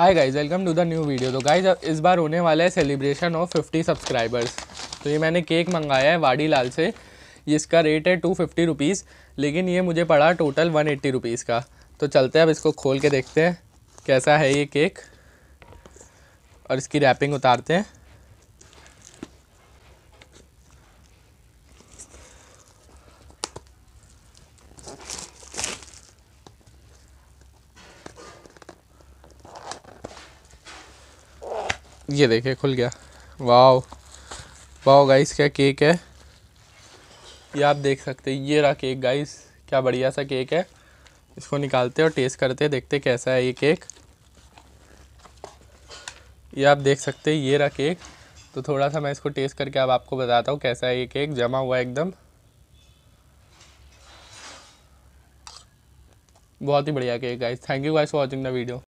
hi guys welcome to the new video तो guys इस बार होने वाला है सेलिब्रेशन ऑफ 50 सब्सक्राइबर्स तो ये मैंने केक मंगाया है वाड़ी लाल से इसका रेट है टू फिफ्टी रुपीज़ लेकिन ये मुझे पड़ा टोटल वन एट्टी रुपीज़ का तो चलते हैं अब इसको खोल के देखते हैं कैसा है ये केक और इसकी रैपिंग उतारते हैं ये देखिए खुल गया वाह वाह गाइस क्या केक है ये आप देख सकते हैं ये रहा केक गाइस क्या बढ़िया सा केक है इसको निकालते और टेस्ट करते देखते कैसा है ये केक ये आप देख सकते हैं ये रहा केक तो थोड़ा सा मैं इसको टेस्ट करके अब आप आपको बताता हूँ कैसा है ये केक जमा हुआ एकदम बहुत ही बढ़िया cake guys thank you guys for watching the video